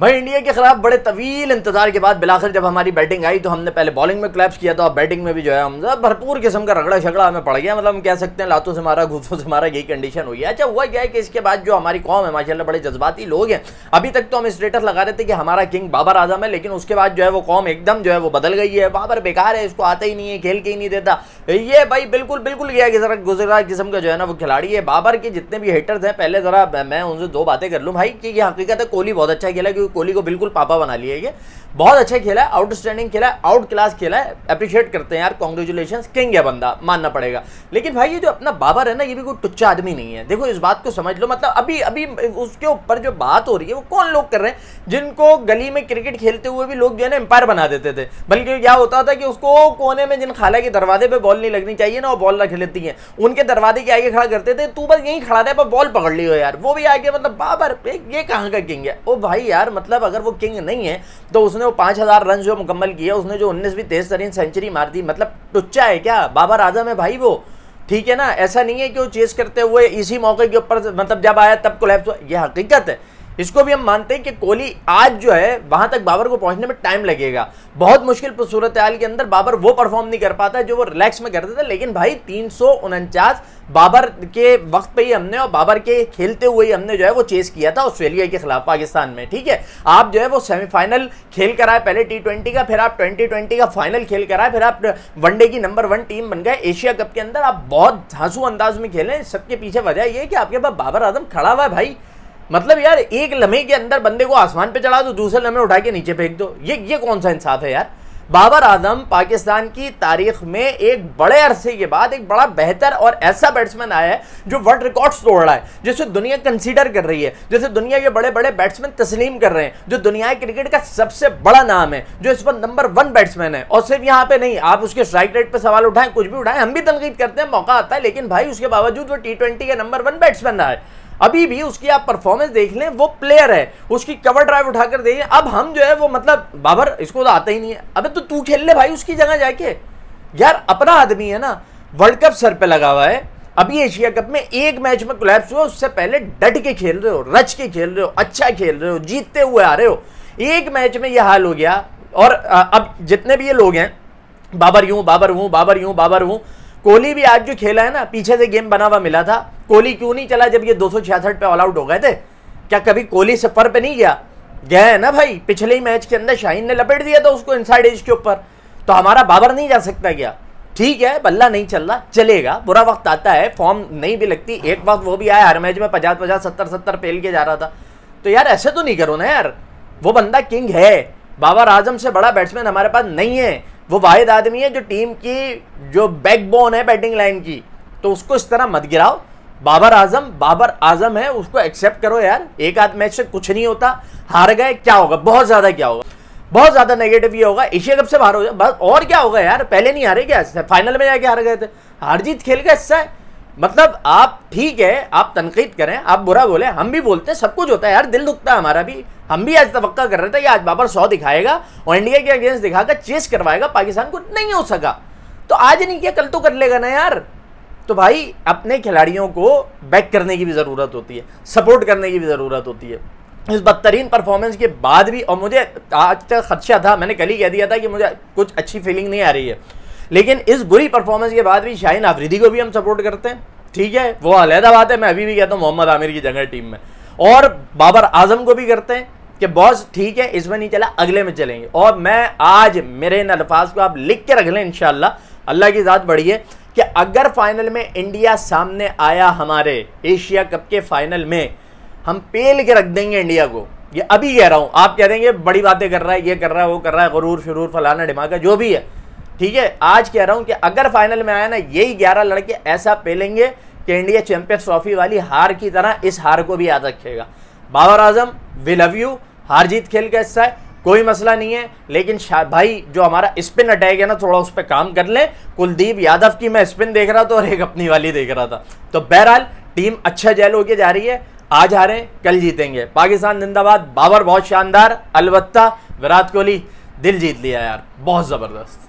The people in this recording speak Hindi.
भाई इंडिया के खिलाफ बड़े तवील इंतजार के बाद बिलाखिर जब हमारी बैटिंग आई तो हमने पहले बॉलिंग में क्लैप्स किया था और बैटिंग में भी जो है हमजा भरपूर किस्म का रगड़ा शगड़ा हमें पड़ गया मतलब हम कह सकते हैं लातों से हमारा घूसों से हमारा यही कंडीशन हुई है अच्छा हुआ क्या है कि इसके बाद जो हमारी कौम है माशाला बड़े जज्बाती लोग हैं अभी तक तो हम स्टेटस लगा रहे थे कि हमारा किंग बाबर आजम है लेकिन उसके बाद जो है वो कौम एकदम जो है वो बदल गई है बाबर बेकार है इसको आता ही नहीं है खेल के ही नहीं देता ये भाई बिल्कुल बिल्कुल गया कि जरा गुजरा किस्म का जो है ना वो खिलाड़ी है बाबर के जितने भी हेटर्स हैं पहले जरा मैं उनसे दो बातें कर लूँ भाई कि ये हकीकत है कोहली बहुत अच्छा खेला क्योंकि क्योंकि कोहली को बिल्कुल पापा बना लिए ये बहुत अच्छा खेला है आउटस्टैंडिंग खेला है आउट क्लास खेला है अप्रिशिएट करते हैं यार कॉन्ग्रेचुलेशन किंग है बंदा मानना पड़ेगा लेकिन भाई ये जो अपना बाबर है ना ये भी कोई टुच्चा आदमी नहीं है देखो इस बात को समझ लो मतलब अभी अभी उसके ऊपर जो बात हो रही है वो कौन लोग कर रहे हैं जिनको गली में क्रिकेट खेलते हुए भी लोग जो है ना एम्पायर बना देते थे बल्कि क्या होता था कि उसको कोने में जिन खाला के दरवाजे पर बॉल नहीं लगनी चाहिए ना वो बॉल रख लेती है उनके दरवाजे के आगे खड़ा करते थे तू बस यहीं खड़ा था पर बॉल पकड़ ली हो यार वो भी आगे मतलब बाबर ये कहाँ का किंग है ओ भाई यार मतलब अगर वो किंग नहीं है तो उसने वो पाँच हज़ार रन जो मुकम्मल किया उसने जो उन्नीसवीं तेज तरीन सेंचुरी मार दी मतलब टुच्चा है क्या बाबर आजम है भाई वो ठीक है ना ऐसा नहीं है कि वो चेस करते हुए इसी मौके के ऊपर मतलब जब आया तब कोलैप्स हुआ यह हकीकत है इसको भी हम मानते हैं कि कोहली आज जो है वहां तक बाबर को पहुंचने में टाइम लगेगा बहुत मुश्किल सूरत हाल के अंदर बाबर वो परफॉर्म नहीं कर पाता जो वो रिलैक्स में करते थे लेकिन भाई तीन बाबर के वक्त पे ही हमने और बाबर के खेलते हुए ही हमने जो है वो चेस किया था ऑस्ट्रेलिया के खिलाफ पाकिस्तान में ठीक है आप जो है वो सेमीफाइनल खेल कराए पहले टी ट्वेंटी का फिर आप ट्वेंटी ट्वेंटी का फाइनल खेल कराए फिर आप वनडे की नंबर वन टीम बन गए एशिया कप के अंदर आप बहुत झांसू अंदाज में खेले सबके पीछे वजह यह कि आपके पास बाबर आजम खड़ा हुआ है भाई मतलब यार एक लम्हे के अंदर बंदे को आसमान पे चढ़ा दो दूसरे लम्हे उठा के नीचे फेंक दो ये ये कौन सा इंसाफ है यार बाबर आजम पाकिस्तान की तारीख में एक बड़े अरसे के बाद एक बड़ा बेहतर और ऐसा बैट्समैन आया है जो वर्ल्ड रिकॉर्ड्स तोड़ रहा है जिसे दुनिया कंसीडर कर रही है जिसे दुनिया के बड़े बड़े बैट्समैन तस्लीम कर रहे हैं जो दुनिया क्रिकेट का सबसे बड़ा नाम है जो इस वक्त नंबर वन बैट्समैन है और सिर्फ यहाँ पे नहीं आप उसके स्ट्राइक रेट पर सवाल उठाएं कुछ भी उठाएं हम भी तनकीद करते हैं मौका आता है लेकिन भाई उसके बावजूद वो टी का नंबर वन बैट्समैन रहा है अभी भी उसकी आप परफॉर्मेंस देख लें वो प्लेयर है उसकी कवर ड्राइव उठाकर देखिए अब हम जो है वो मतलब बाबर इसको तो आता ही नहीं है अबे तो तू खेल ले भाई उसकी जगह जाके यार अपना आदमी है ना वर्ल्ड कप सर पे लगा हुआ है अभी एशिया कप में एक मैच में कोलैप्स हुआ उससे पहले डट के खेल रहे हो रच के खेल रहे हो अच्छा खेल रहे हो जीतते हुए आ रहे हो एक मैच में यह हाल हो गया और अब जितने भी ये लोग हैं बाबर यूं बाबर हूं बाबर यूं बाबर हूं कोहली भी आज जो खेला है ना पीछे से गेम बना हुआ मिला था कोहली क्यों नहीं चला जब ये दो पे ऑल आउट हो गए थे क्या कभी कोहली सफर पे नहीं गया गया है ना भाई पिछले ही मैच के अंदर शाहीन ने लपेट दिया था उसको इनसाइड एज के ऊपर तो हमारा बाबर नहीं जा सकता क्या ठीक है बल्ला नहीं चल रहा चलेगा बुरा वक्त आता है फॉर्म नहीं भी लगती एक वक्त वो भी आया हर मैच में पचास पचास सत्तर सत्तर फेल के जा रहा था तो यार ऐसे तो नहीं करो ना यार वो बंदा किंग है बाबर आजम से बड़ा बैट्समैन हमारे पास नहीं है वो वाहिद आदमी है जो टीम की जो बैकबोन है बैटिंग लाइन की तो उसको इस तरह मत गिराओ बाबर आजम बाबर आजम है उसको एक्सेप्ट करो यार एक आध मैच से कुछ नहीं होता हार गए क्या होगा बहुत ज़्यादा क्या होगा बहुत ज़्यादा नेगेटिव ये होगा एशिया कप से बाहर हो जाए बस और क्या होगा यार पहले नहीं हारे क्या फाइनल में जाके हार गए थे हार जीत खेल गए इससे मतलब आप ठीक है आप तनकीद करें आप बुरा बोले हम भी बोलते हैं सब कुछ होता है यार दिल दुखता है हमारा भी हम भी आज तवक् कर रहे थे कि आज बाबर सौ दिखाएगा और इंडिया के अगेंस्ट दिखाकर चेस करवाएगा पाकिस्तान को नहीं हो सका तो आज नहीं किया कल तो कर लेगा ना यार तो भाई अपने खिलाड़ियों को बैक करने की भी ज़रूरत होती है सपोर्ट करने की भी ज़रूरत होती है इस बदतरीन परफॉर्मेंस के बाद भी और मुझे आज तक खदशा था मैंने कल ही कह दिया था कि मुझे कुछ अच्छी फीलिंग नहीं आ रही है लेकिन इस बुरी परफॉर्मेंस के बाद भी शाहिन आफरीदी को भी हम सपोर्ट करते हैं ठीक है वो अलहदा बात है मैं अभी भी कहता हूँ मोहम्मद आमिर की जगह टीम में और बाबर आजम को भी करते हैं कि बॉस ठीक है इसमें नहीं चला अगले में चलेंगे और मैं आज मेरे इन अल्फाज को आप लिख के रख लें इन अल्लाह की ज़ात बढ़ी है कि अगर फाइनल में इंडिया सामने आया हमारे एशिया कप के फाइनल में हम पेल के रख देंगे इंडिया को ये अभी कह रहा हूँ आप कह देंगे बड़ी बातें कर रहा है ये कर रहा है वो कर रहा है गरूर शरूर फलाना ढिमाका जो भी है ठीक है आज कह रहा हूं कि अगर फाइनल में आया ना यही ग्यारह लड़के ऐसा पेलेंगे कि इंडिया चैंपियंस ट्रॉफी वाली हार की तरह इस हार को भी याद रखेगा Babar Azam we love you हार जीत खेल का अच्छा हिस्सा है कोई मसला नहीं है लेकिन भाई जो हमारा स्पिन अटैक है ना थोड़ा उस पर काम कर लें कुलदीप यादव की मैं स्पिन देख रहा था और एक अपनी वाली देख रहा था तो बहरहाल टीम अच्छा जेल होके जा रही है आज हारें कल जीतेंगे पाकिस्तान जिंदाबाद बाबर बहुत शानदार अलबत्ता विराट कोहली दिल जीत लिया यार बहुत ज़बरदस्त